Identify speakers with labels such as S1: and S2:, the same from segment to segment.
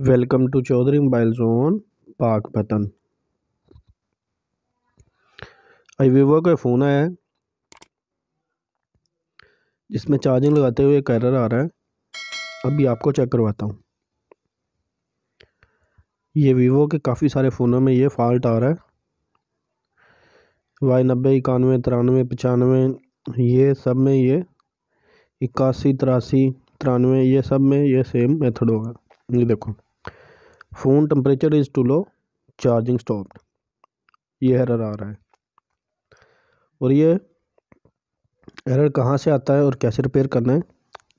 S1: welcome to Chaudhary mobile zone Pakpattan I Vivo का phone आया है जिसमें चार्जिंग लगाते हुए कैरर आ रहा है अभी आपको चेक करवाता हूँ ये वीवो के काफ़ी सारे फ़ोनों में ये फॉल्ट आ रहा है वाई नब्बे इक्यानवे तिरानवे पचानवे ये सब में ये इक्यासी तिरासी तिरानवे ये सब में ये सेम मेथड होगा ये देखो phone temperature is too low charging stopped ये एरर आ रहा है और ये एरर कहाँ से आता है और कैसे रिपेयर करना है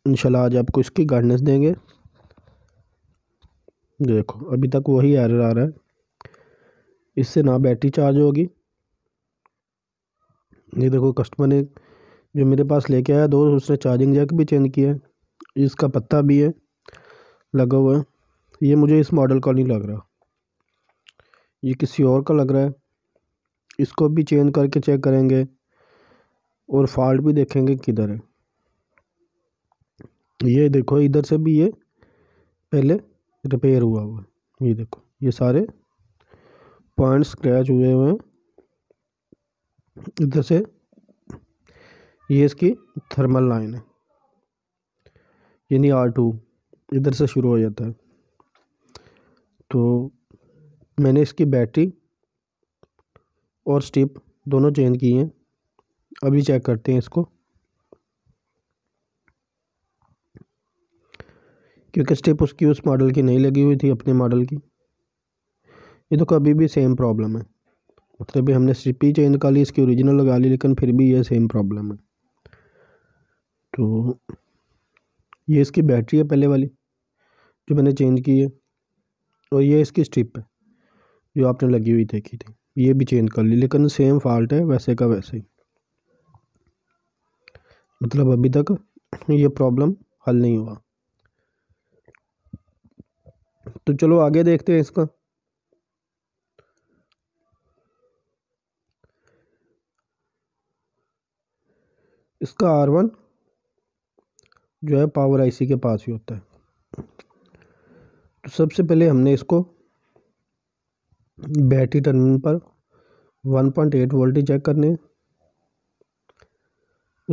S1: इंशाल्लाह आज आपको इसकी गाइडेंस देंगे देखो अभी तक वही एरर आ रहा है इससे ना बैटरी चार्ज होगी ये देखो कस्टमर ने जो मेरे पास लेके आया दोस्त उसने चार्जिंग जैक भी चेंज किया है इसका पत्ता भी है लगा हुआ है ये मुझे इस मॉडल का नहीं लग रहा ये किसी और का लग रहा है इसको भी चेंज करके चेक करेंगे और फॉल्ट भी देखेंगे किधर है ये देखो इधर से भी ये पहले रिपेयर हुआ हुआ ये देखो ये सारे पॉइंट स्क्रैच हुए हुए हैं इधर से ये इसकी थर्मल लाइन है यानी आर टू इधर से शुरू हो जाता है तो मैंने इसकी बैटरी और स्टिप दोनों चेंज किए हैं अभी चेक करते हैं इसको क्योंकि स्टिप उसकी उस मॉडल की नहीं लगी हुई थी अपने मॉडल की ये तो कभी भी सेम प्रॉब्लम है मतलब भी हमने स्टिप ही चेंज कर ली इसकी ओरिजिनल लगा ली लेकिन फिर भी ये सेम प्रॉब्लम है तो ये इसकी बैटरी है पहले वाली जो मैंने चेंज की है और तो ये इसकी स्ट्रिप है जो आपने लगी हुई देखी थी ये भी चेंज कर ली लेकिन सेम फॉल्ट है वैसे का वैसे ही मतलब अभी तक ये प्रॉब्लम हल नहीं हुआ तो चलो आगे देखते हैं इसका इसका आर वन जो है पावर आईसी के पास ही होता है सबसे पहले हमने इसको बैटरी टर्मिनल पर 1.8 पॉइंट वोल्टेज चेक करने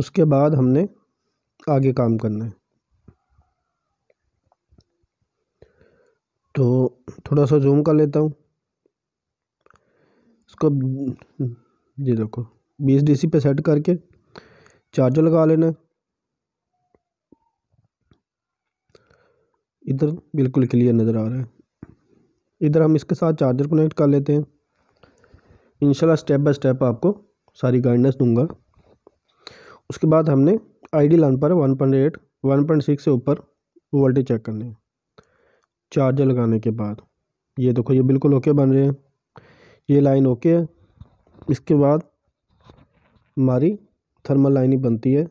S1: उसके बाद हमने आगे काम करना है तो थोड़ा सा जूम कर लेता हूँ इसको जी देखो बीस डीसी पे सेट करके चार्जर लगा लेना है इधर बिल्कुल क्लियर नज़र आ रहा है इधर हम इसके साथ चार्जर कनेक्ट कर लेते हैं इनशाला स्टेप बाय स्टेप आपको सारी गाइडनेस दूंगा उसके बाद हमने आईडी लाइन पर one point eight one point six से ऊपर वोल्टेज चेक करने हैं चार्जर लगाने के बाद ये देखो ये बिल्कुल ओके बन रहे हैं ये लाइन ओके है इसके बाद हमारी थर्मल लाइन ही बनती है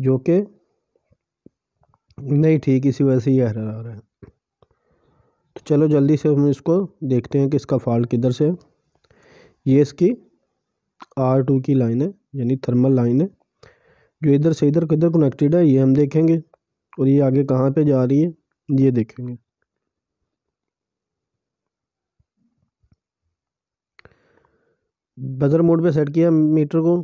S1: जो कि नहीं ठीक इसी वजह से ये एरर आ रहा है तो चलो जल्दी से हम इसको देखते हैं कि इसका फॉल्ट किधर से ये इसकी आर टू की लाइन है यानी थर्मल लाइन है जो इधर से इधर किधर कनेक्टेड है ये हम देखेंगे और ये आगे कहाँ पे जा रही है ये देखेंगे बजर मोड पे सेट किया मीटर को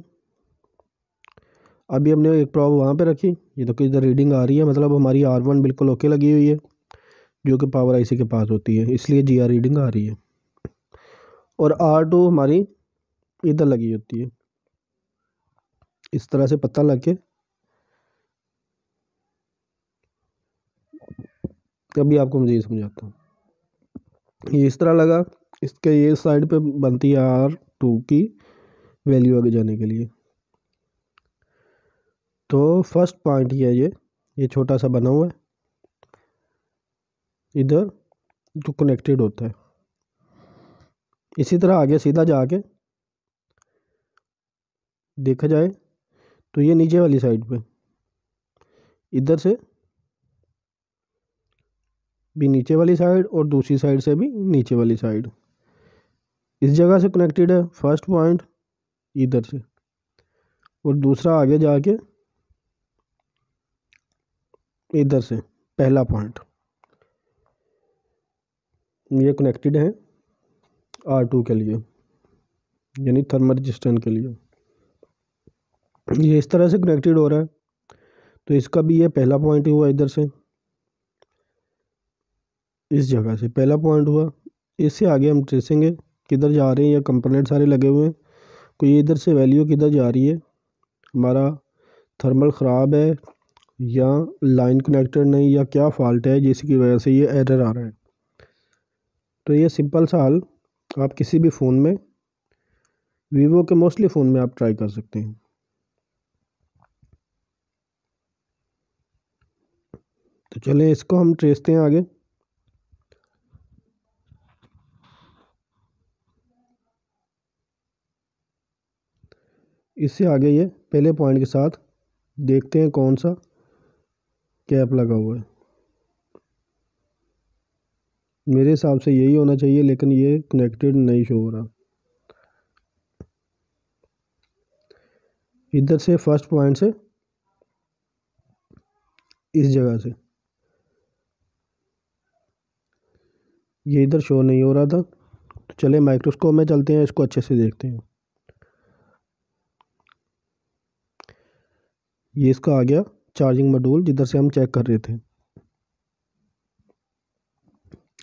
S1: अभी हमने एक प्रॉब वहाँ पे रखी ये देखो इधर रीडिंग आ रही है मतलब हमारी आर वन बिल्कुल ओके लगी हुई है जो कि पावर आईसी के पास होती है इसलिए जी आर रीडिंग आ रही है और आर टू हमारी इधर लगी होती है इस तरह से पता लग के अभी आपको मुझे ये समझाता हूँ ये इस तरह लगा इसके ये साइड पे बनती है आर टू की वैल्यू आगे जाने के लिए तो फर्स्ट पॉइंट ये है ये ये छोटा सा बना हुआ है इधर जो कनेक्टेड होता है इसी तरह आगे सीधा जाके देखा जाए तो ये नीचे वाली साइड पे इधर से भी नीचे वाली साइड और दूसरी साइड से भी नीचे वाली साइड इस जगह से कनेक्टेड है फर्स्ट पॉइंट इधर से और दूसरा आगे जाके इधर से पहला पॉइंट ये कनेक्टेड है आर टू के लिए यानी थर्मल रजिस्टेंट के लिए ये इस तरह से कनेक्टेड हो रहा है तो इसका भी ये पहला पॉइंट हुआ इधर से इस जगह से पहला पॉइंट हुआ इससे आगे हम ट्रेसेंगे किधर जा रहे हैं या कंपोनेंट सारे लगे हुए हैं कोई तो इधर से वैल्यू किधर जा रही है हमारा थर्मल ख़राब है या लाइन कनेक्टेड नहीं या क्या फॉल्ट है जिसकी वजह से ये एरर आ रहा है तो ये सिंपल सा हल आप किसी भी फ़ोन में वीवो के मोस्टली फ़ोन में आप ट्राई कर सकते हैं तो चलें इसको हम ट्रेसते हैं आगे इससे आगे ये पहले पॉइंट के साथ देखते हैं कौन सा कैप लगा हुआ है मेरे हिसाब से यही होना चाहिए लेकिन ये कनेक्टेड नहीं शो हो रहा इधर से फर्स्ट पॉइंट से इस जगह से ये इधर शो नहीं हो रहा था तो चले माइक्रोस्कोप में चलते हैं इसको अच्छे से देखते हैं ये इसका आ गया चार्जिंग मॉड्यूल जिधर से हम चेक कर रहे थे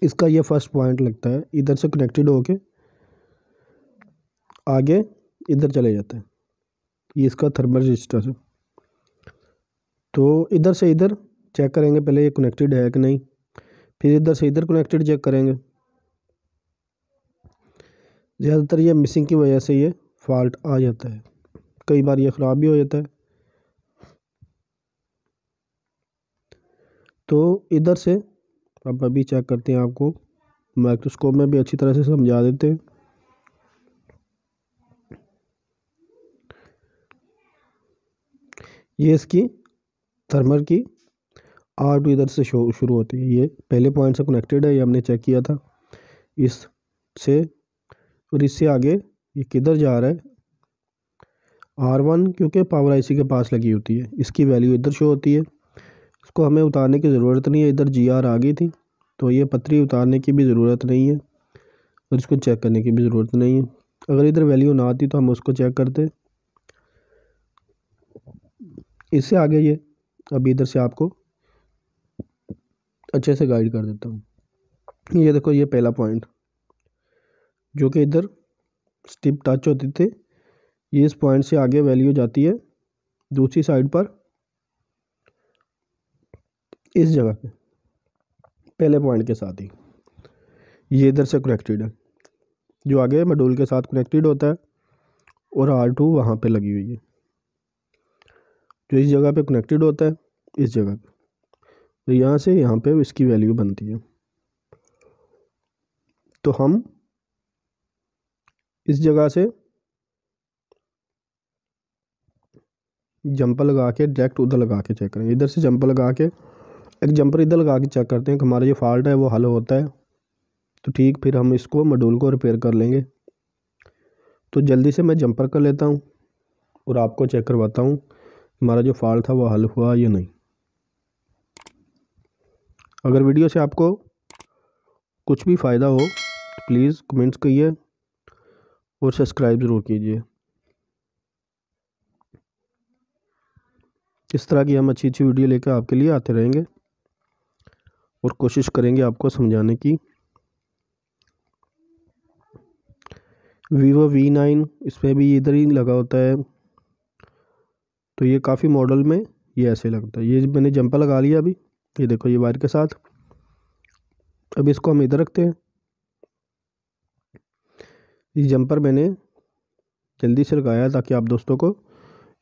S1: इसका ये फर्स्ट पॉइंट लगता है इधर से कनेक्टेड होके आगे इधर चले जाते हैं ये इसका थर्मल रजिस्टर है तो इधर से इधर चेक करेंगे पहले ये कनेक्टेड है कि नहीं फिर इधर से इधर कनेक्टेड चेक करेंगे ज़्यादातर ये मिसिंग की वजह से ये फॉल्ट आ जाता है कई बार ये ख़राब भी हो जाता है तो इधर से अब अभी चेक करते हैं आपको माइक्रोस्कोप में भी अच्छी तरह से समझा देते हैं ये इसकी थर्मल की आर्ट इधर से शुरू होती है ये पहले पॉइंट से कनेक्टेड है ये हमने चेक किया था इस से और इससे आगे ये किधर जा रहा है आर वन क्योंकि पावर आईसी के पास लगी होती है इसकी वैल्यू इधर शो होती है इसको हमें उतारने की ज़रूरत नहीं है इधर जी आर आ गई थी तो ये पत्री उतारने की भी ज़रूरत नहीं है और इसको चेक करने की भी ज़रूरत नहीं है अगर इधर वैल्यू ना आती तो हम उसको चेक करते इससे आगे ये अभी इधर से आपको अच्छे से गाइड कर देता हूँ ये देखो ये पहला पॉइंट जो कि इधर स्टिप टच होते थे ये इस पॉइंट से आगे वैल्यू जाती है दूसरी साइड पर इस जगह पे पहले पॉइंट के साथ ही ये इधर से कनेक्टेड है जो आगे मडोल के साथ कनेक्टेड होता है और आर टू वहाँ पर लगी हुई है जो इस जगह पे कनेक्टेड होता है इस जगह पे तो यहाँ से यहाँ पे इसकी वैल्यू बनती है तो हम इस जगह से जंपर लगा के डायरेक्ट उधर लगा के चेक करेंगे इधर से जंपर लगा के एक जंपर इधर लगा के चेक करते हैं कि हमारा जो फॉल्ट है वो हल होता है तो ठीक फिर हम इसको मॉड्यूल को रिपेयर कर लेंगे तो जल्दी से मैं जंपर कर लेता हूँ और आपको चेक करवाता हूँ हमारा जो फॉल्ट था वो हल हुआ या नहीं अगर वीडियो से आपको कुछ भी फ़ायदा हो तो प्लीज़ कमेंट्स करिए और सब्सक्राइब ज़रूर कीजिए इस तरह की हम अच्छी अच्छी वीडियो लेकर आपके लिए आते रहेंगे और कोशिश करेंगे आपको समझाने की वीवो वी नाइन इसमें भी इधर ही लगा होता है तो ये काफ़ी मॉडल में ये ऐसे लगता है ये मैंने जंपर लगा लिया अभी ये देखो ये वायर के साथ अब इसको हम इधर रखते हैं ये जंपर मैंने जल्दी से लगाया ताकि आप दोस्तों को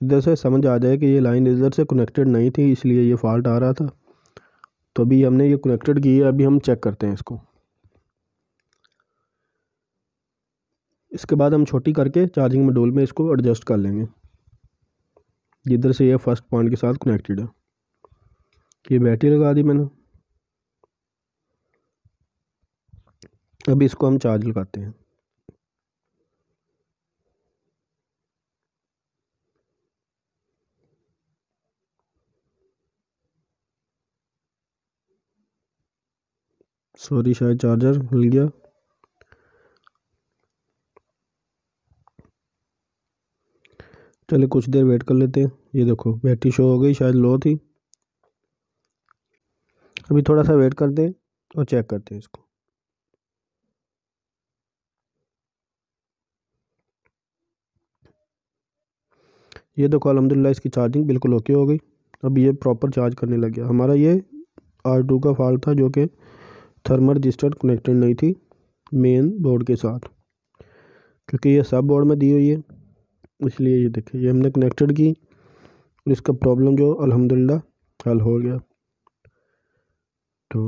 S1: इधर से समझ आ जाए कि ये लाइन इधर से कनेक्टेड नहीं थी इसलिए ये फॉल्ट आ रहा था तो अभी हमने ये कनेक्टेड की है अभी हम चेक करते हैं इसको इसके बाद हम छोटी करके चार्जिंग मॉड्यूल में इसको एडजस्ट कर लेंगे जिधर से ये फर्स्ट पॉइंट के साथ कनेक्टेड है ये बैटरी लगा दी मैंने अभी इसको हम चार्ज लगाते हैं सॉरी शायद चार्जर मिल गया चले कुछ देर वेट कर लेते हैं ये देखो बैटरी शो हो गई शायद लो थी अभी थोड़ा सा वेट करते हैं और चेक करते हैं इसको ये देखो अलहमदिल्ला इसकी चार्जिंग बिल्कुल ओके हो गई अब ये प्रॉपर चार्ज करने लग गया हमारा ये आर टू का फॉल्ट था जो कि थर्मल रजिस्टर कनेक्टेड नहीं थी मेन बोर्ड के साथ क्योंकि ये सब बोर्ड में दी हुई है इसलिए ये देखिए ये हमने कनेक्टेड की और इसका प्रॉब्लम जो अल्हम्दुलिल्लाह हल हो गया तो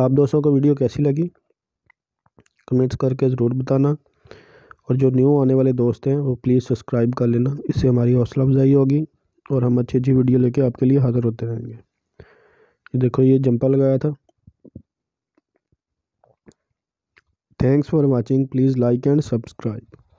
S1: आप दोस्तों को वीडियो कैसी लगी कमेंट्स करके ज़रूर बताना और जो न्यू आने वाले दोस्त हैं वो प्लीज़ सब्सक्राइब कर लेना इससे हमारी हौसला अफजाई होगी और हम अच्छी अच्छी वीडियो लेके आपके लिए हाज़िर होते रहेंगे देखो ये जंपर लगाया था thanks for watching please like and subscribe